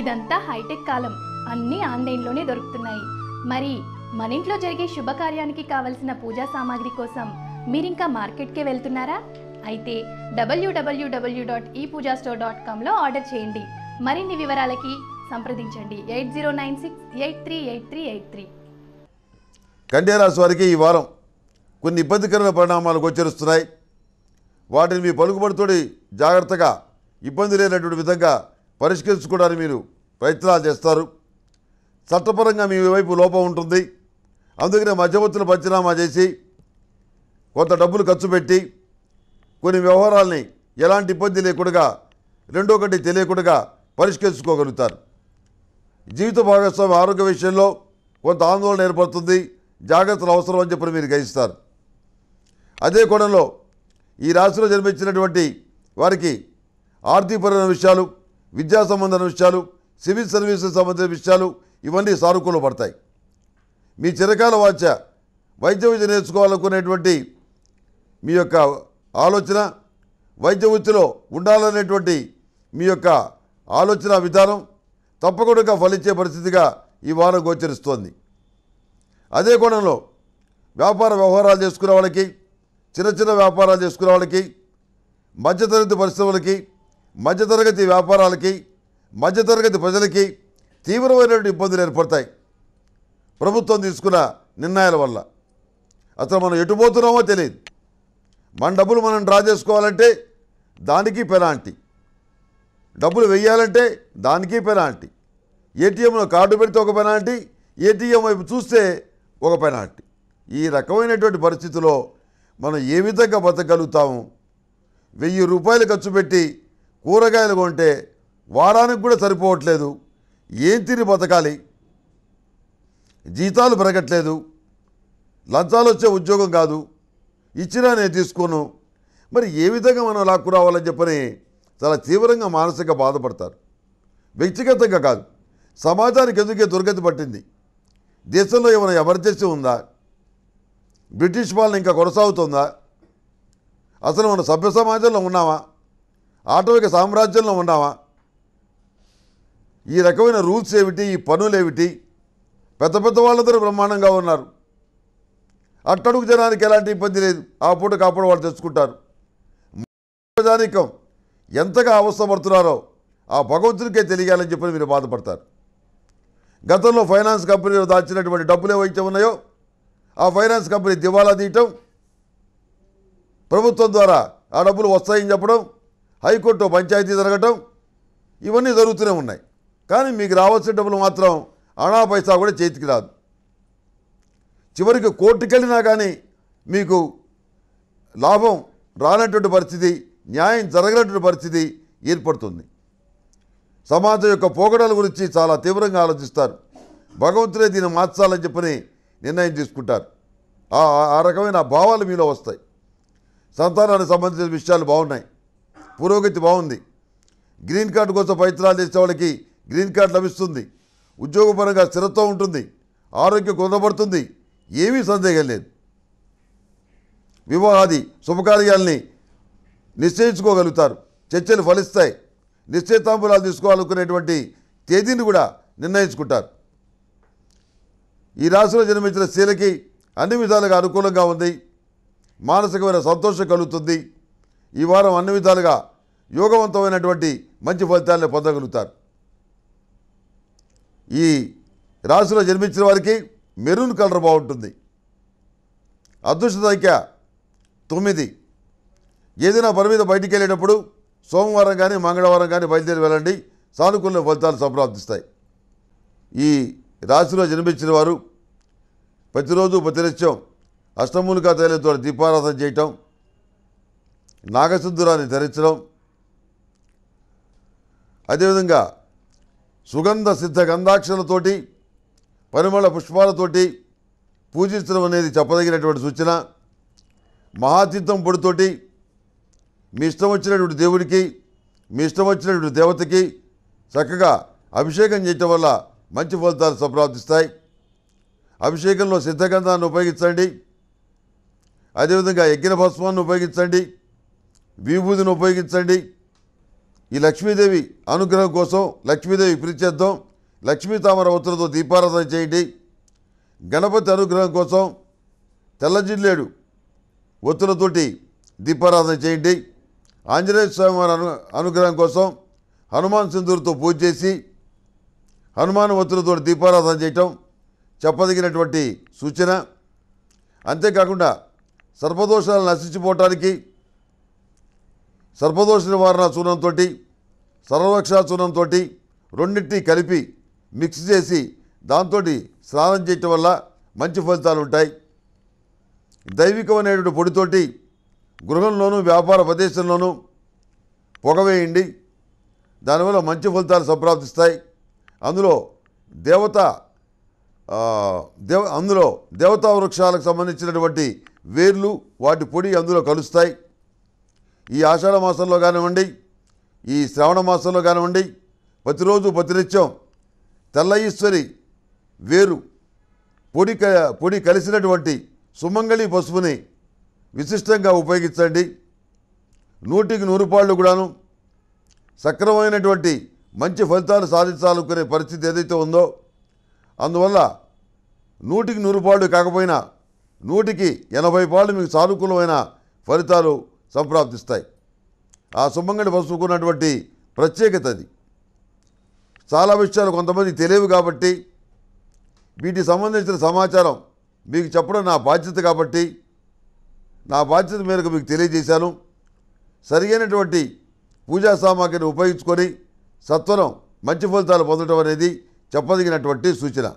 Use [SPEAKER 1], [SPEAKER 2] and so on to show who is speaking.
[SPEAKER 1] ఇదంతా హైటెక్ కాలం అన్నీ ఆన్లైన్లోనే దొరుకుతున్నాయి మరి మన ఇంట్లో జరిగే శుభకార్యానికి కావలసిన పూజా సామాగ్రి కోసం మీరింకా మార్కెట్కే వెళ్తున్నారా అయితే W W W dot e Pooja store dot కామ్లో ఆర్డర్ చేయండి మరిన్ని వివరాలకి సంప్రదించండి eight zero nine six eight three eight three eight three కన్యారాశి వారికి ఈ వారం కొన్ని ఇబ్బందికరమైన పరిణామాలు గోచరిస్తున్నాయి వాటిని మీ పలుకుబడితోటి జాగ్రత్తగా ఇబ్బంది లేనటువంటి విధంగా పరిష్కరించుకోవడానికి మీరు ప్రయత్నాలు చేస్తారు చట్టపరంగా మీ వైపు లోపం ఉంటుంది అందుకనే మధ్యవర్తులు పంచనామా చేసి కొంత డబ్బులు ఖర్చు పెట్టి కొన్ని వ్యవహారాల్ని ఎలాంటి ఇబ్బంది లేకుండా రెండో కంటే తెలియకుండా పరిష్కరించుకోగలుగుతారు జీవిత భాగస్వామి ఆరోగ్య విషయంలో కొంత ఆందోళన ఏర్పడుతుంది జాగ్రత్తలు అవసరం అని చెప్పి మీరు గ్రహిస్తారు అదే కోణంలో ఈ రాశిలో జన్మించినటువంటి వారికి ఆర్థికపరమైన విషయాలు విద్యా సంబంధ విషయాలు సివిల్ సర్వీసెస్ సంబంధించిన విషయాలు ఇవన్నీ సానుకూల పడతాయి మీ చిరకాల వాచ వైద్య విద్య నేర్చుకోవాలనుకునేటువంటి మీ యొక్క ఆలోచన వైద్య వృత్తిలో ఉండాలనేటువంటి మీ యొక్క ఆలోచన విధానం తప్పకుండా ఫలించే పరిస్థితిగా ఈ వారం గోచరిస్తోంది అదే కోణంలో వ్యాపార వ్యవహారాలు చేసుకునే వాళ్ళకి చిన్న చిన్న వ్యాపారాలు చేసుకునే వాళ్ళకి మధ్యతరగతి పరిశ్రమలకి మధ్యతరగతి వ్యాపారాలకి మధ్యతరగతి ప్రజలకి తీవ్రమైనటువంటి ఇబ్బందులు ఏర్పడతాయి ప్రభుత్వం తీసుకున్న నిర్ణయాల వల్ల అసలు మనం ఎటుపోతున్నామో తెలియదు మన డబ్బులు మనం డ్రా చేసుకోవాలంటే దానికి పెనాల్టీ డబ్బులు వెయ్యాలంటే దానికి పెనాల్టీ ఏటీఎంలో కార్డు పెడితే ఒక పెనాల్టీ ఏటీఎం వైపు చూస్తే ఒక పెనాల్టీ ఈ రకమైనటువంటి పరిస్థితిలో మనం ఏ విధంగా బతకగలుగుతాము వెయ్యి రూపాయలు ఖర్చు పెట్టి కూరగాయలు కొంటే వారానికి కూడా సరిపోవట్లేదు ఏం తిరిగి బతకాలి జీతాలు పెరగట్లేదు లంచాలు వచ్చే ఉద్యోగం కాదు ఇచ్చినా నేను తీసుకోను మరి ఏ విధంగా మనం లాక్కు రావాలని చెప్పని చాలా తీవ్రంగా మానసిక బాధపడతారు వ్యక్తిగతంగా కాదు సమాజానికి ఎందుకే దుర్గతి పట్టింది దేశంలో ఏమైనా ఎమర్జెన్సీ ఉందా బ్రిటిష్ పాలన ఇంకా కొనసాగుతుందా అసలు మన సభ్య సమాజంలో ఉన్నామా ఆటోమిక సామ్రాజ్యంలో ఉన్నామా ఈ రకమైన రూల్స్ ఏమిటి ఈ పనులు ఏమిటి పెద్ద పెద్ద వాళ్ళందరూ బ్రహ్మాండంగా ఉన్నారు అట్టడుగు జనానికి ఎలాంటి ఇబ్బంది లేదు ఆ పూట కాపాడు వాళ్ళు తెచ్చుకుంటారు ప్రజానికం ఎంతగా అవస్థపడుతున్నారో ఆ భగవంతునికే తెలియాలని చెప్పి మీరు బాధపడతారు గతంలో ఫైనాన్స్ కంపెనీలో దాచినటువంటి డబ్బులు ఏవైతే ఉన్నాయో ఆ ఫైనాన్స్ కంపెనీ దివాలా తీయటం ప్రభుత్వం ద్వారా ఆ డబ్బులు వస్తాయని చెప్పడం హైకోర్టు పంచాయతీ జరగటం ఇవన్నీ జరుగుతూనే ఉన్నాయి కానీ మీకు రావాల్సిన డబ్బులు మాత్రం అనా పైసా కూడా చేతికి రాదు చివరికి కోర్టుకెళ్ళినా కానీ మీకు లాభం రానటువంటి పరిస్థితి న్యాయం జరగనటువంటి పరిస్థితి ఏర్పడుతుంది సమాజం యొక్క పోకడల గురించి చాలా తీవ్రంగా ఆలోచిస్తారు భగవంతుడే దీన్ని మార్చాలని చెప్పని నిర్ణయం తీసుకుంటారు ఆ రకమైన భావాలు మీలో వస్తాయి సంతానానికి సంబంధించిన విషయాలు బాగున్నాయి పురోగతి బాగుంది గ్రీన్ కార్డు కోసం ప్రయత్నాలు చేసే వాళ్ళకి గ్రీన్ కార్డు లభిస్తుంది ఉద్యోగపరంగా స్థిరత్వం ఉంటుంది ఆరోగ్యం కుదరబడుతుంది ఏమీ సందేహం లేదు వివాహాది శుభకార్యాల్ని నిశ్చయించుకోగలుగుతారు చర్చలు ఫలిస్తాయి నిశ్చయితాంబులాలు తీసుకోవాలనుకునేటువంటి తేదీని కూడా నిర్ణయించుకుంటారు ఈ రాశిలో జన్మించిన స్త్రీలకి అన్ని విధాలుగా అనుకూలంగా ఉంది మానసికమైన సంతోషం కలుగుతుంది ఈ వారం అన్ని విధాలుగా యోగవంతమైనటువంటి మంచి ఫలితాలను పొందగలుగుతారు ఈ రాశిలో జన్మించిన వారికి మెరూన్ కలర్ బాగుంటుంది అదృష్ట సంఖ్య తొమ్మిది ఏదైనా పని మీద బయటికి వెళ్ళేటప్పుడు సోమవారం కానీ మంగళవారం కానీ బయలుదేరి వెళ్ళండి సానుకూల ఫలితాలు సంప్రాప్తిస్తాయి ఈ రాశిలో జన్మించిన వారు ప్రతిరోజు ప్రతినిత్యం అష్టమూలికా ద్వారా దీపారాధన చేయటం నాగసింధురాన్ని ధరించడం అదేవిధంగా సుగంధ సిద్ధ గంధాక్షలతోటి పరిమళ పుష్పాలతోటి పూజించడం అనేది చెప్పదగినటువంటి సూచన మహాతీర్థం పొడితోటి మీ ఇష్టం వచ్చినటువంటి దేవుడికి మీ ఇష్టం వచ్చినటువంటి దేవతకి చక్కగా అభిషేకం చేయటం వల్ల మంచి ఫలితాలు సంప్రాప్తిస్తాయి అభిషేకంలో సిద్ధగంధాన్ని ఉపయోగించండి అదేవిధంగా యజ్ఞ భస్మాన్ని ఉపయోగించండి విభూతిని ఉపయోగించండి ఈ లక్ష్మీదేవి అనుగ్రహం కోసం లక్ష్మీదేవి పిలిచేద్దాం లక్ష్మీ తామర ఒత్తులతో దీపారాధన చేయండి గణపతి అనుగ్రహం కోసం తెల్లజిల్లేడు ఒత్తులతోటి దీపారాధన చేయండి ఆంజనేయ స్వామి వారి అను అనుగ్రహం కోసం హనుమాన్ సింధూరుతో పూజ చేసి హనుమాన్ ఒత్తులతో దీపారాధన చేయటం చెప్పదగినటువంటి సూచన అంతేకాకుండా సర్పదోషాలు నశించిపోవటానికి సర్పదోష నివారణ చూర్ణంతో సర్వక్ష చూర్ణంతో రెండింటి కలిపి మిక్స్ చేసి దాంతో స్నానం చేయటం వల్ల మంచి ఫలితాలు ఉంటాయి దైవికమైనటువంటి పొడితోటి గృహంలోనూ వ్యాపార ప్రదేశంలోనూ పొగవేయండి దానివల్ల మంచి ఫలితాలు సంప్రాప్తిస్తాయి అందులో దేవత దేవ అందులో దేవతా వృక్షాలకు సంబంధించినటువంటి వేర్లు వాటి పొడి అందులో కలుస్తాయి ఈ ఆషాఢ మాసంలో కానివ్వండి ఈ శ్రావణ మాసంలో కానివ్వండి ప్రతిరోజు ప్రతినిత్యం తెల్ల ఈశ్వరి వేరు పొడి పొడి కలిసినటువంటి సుమంగళి పసుపుని విశిష్టంగా ఉపయోగించండి నూటికి నూరు పాళ్ళు కూడాను సక్రమైనటువంటి మంచి ఫలితాలు సాధించాలనుకునే పరిస్థితి ఏదైతే ఉందో అందువల్ల నూటికి నూరు పాళ్ళు కాకపోయినా నూటికి ఎనభై పాళ్ళు మీకు సానుకూలమైన ఫలితాలు సంప్రాప్తిస్తాయి ఆ సుమంగళి పసుపుకున్నటువంటి ప్రత్యేకత అది చాలా విషయాలు కొంతమంది తెలియవు కాబట్టి వీటికి సంబంధించిన సమాచారం మీకు చెప్పడం నా బాధ్యత కాబట్టి నా బాధ్యత మేరకు మీకు తెలియజేశాను సరియైనటువంటి పూజా సామాగ్రిని ఉపయోగించుకొని సత్వరం మంచి ఫలితాలు పొందడం అనేది చెప్పదగినటువంటి సూచన